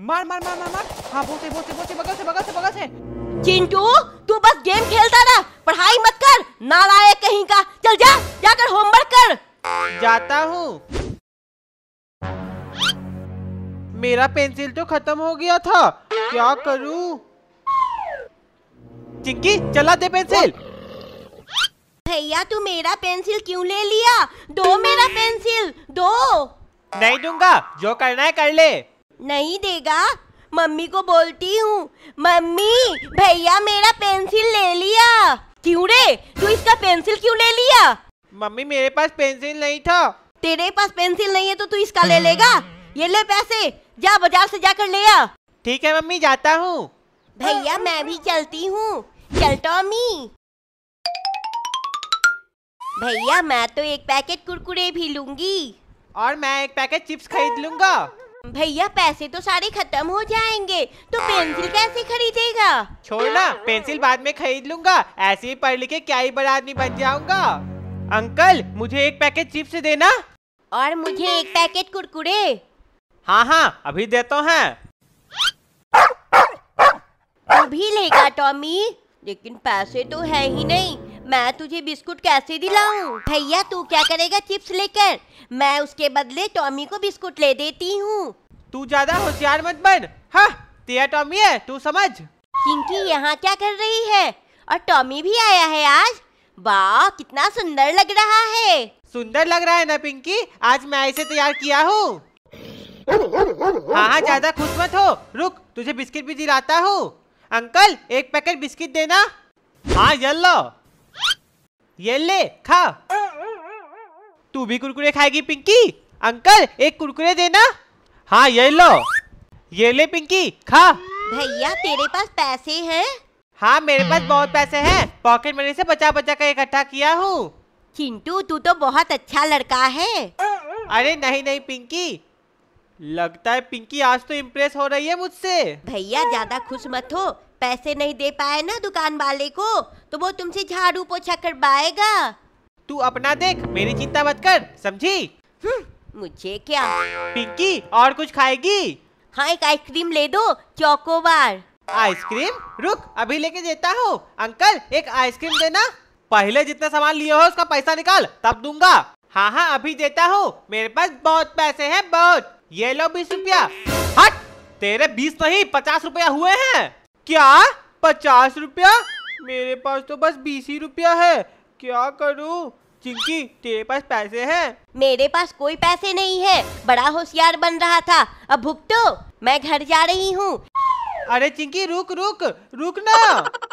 मार मार मार मार मार हाँ बोलते बोलते बोलते बगल से बगल से बगल से चिंटू तू बस गेम खेलता रह पढ़ाई मत कर लाए कहीं का चल जा जाकर होमवर्क कर जाता हूँ मेरा पेंसिल तो खत्म हो गया था क्या करूँ चिंकी चला दे पेंसिल भैया तू मेरा पेंसिल क्यों ले लिया दो मेरा पेंसिल दो नहीं दूंगा जो करना है कर ले नहीं देगा मम्मी को बोलती हूँ मम्मी भैया मेरा पेंसिल ले लिया क्यों रे तू इसका पेंसिल क्यों ले लिया मम्मी मेरे पास पेंसिल नहीं था तेरे पास पेंसिल नहीं है तो तू इसका ले लेगा ये ले पैसे जा बाजार से जाकर ले आ ठीक है मम्मी जाता हूँ भैया मैं भी चलती हूँ चल टॉमी भैया मैं तो एक पैकेट कुरकुरे भी लूंगी और मैं एक पैकेट चिप्स खरीद लूंगा भैया पैसे तो सारे खत्म हो जाएंगे तो पेंसिल कैसे खरीदेगा छोड़ना पेंसिल बाद में खरीद लूंगा ऐसे ही पढ़ लिखे क्या ही बड़ा आदमी बन जाऊंगा अंकल मुझे एक पैकेट चिप्स देना और मुझे एक पैकेट कुरकुरे हाँ हाँ अभी देता है अभी लेगा टॉमी लेकिन पैसे तो है ही नहीं मैं तुझे बिस्कुट कैसे दिलाऊं? भैया तू क्या करेगा चिप्स लेकर मैं उसके बदले टॉमी को बिस्कुट ले देती हूँ तू ज्यादा होशियार मत बन हाँ तेरा टॉमी है तू समझ चिंकी यहाँ क्या कर रही है और टॉमी भी आया है आज वाह कितना सुंदर लग रहा है सुंदर लग रहा है ना पिंकी आज मैं इसे तैयार किया हूँ हाँ ज्यादा खुश मत हो रुक तुझे बिस्किट भी दिलाता हूँ अंकल एक पैकेट बिस्किट देना हाँ लो ये ले खा तू भी कुरकुरे खाएगी पिंकी अंकल एक कुरकुरे देना हाँ ये लो ये ले पिंकी खा भैया तेरे पास पैसे हैं हाँ मेरे पास बहुत पैसे हैं पॉकेट मनी से बचा बचा कर इकट्ठा किया हूँ चिंटू तू तो बहुत अच्छा लड़का है अरे नहीं नहीं पिंकी लगता है पिंकी आज तो इम्प्रेस हो रही है मुझसे भैया ज्यादा खुश मत हो पैसे नहीं दे पाए ना दुकान वाले को तो वो तुमसे झाड़ू पोछा करवाएगा तू अपना देख मेरी चिंता मत कर समझी हम्म, मुझे क्या पिंकी और कुछ खाएगी हाँ एक आइसक्रीम ले दो चौकोबार आइसक्रीम रुक अभी लेके देता हूँ अंकल एक आइसक्रीम देना पहले जितना सामान लिए हो उसका पैसा निकाल तब दूंगा हाँ हाँ अभी देता हूँ मेरे पास बहुत पैसे हैं बहुत ये लो बीस रुपया हट तेरे बीस नहीं तो पचास रुपया हुए हैं क्या पचास रुपया मेरे पास तो बस बीस ही रुपया है क्या करूं चिंकी तेरे पास पैसे हैं मेरे पास कोई पैसे नहीं है बड़ा होशियार बन रहा था अब भुगतो मैं घर जा रही हूँ अरे चिंकी रुक रुक रुक ना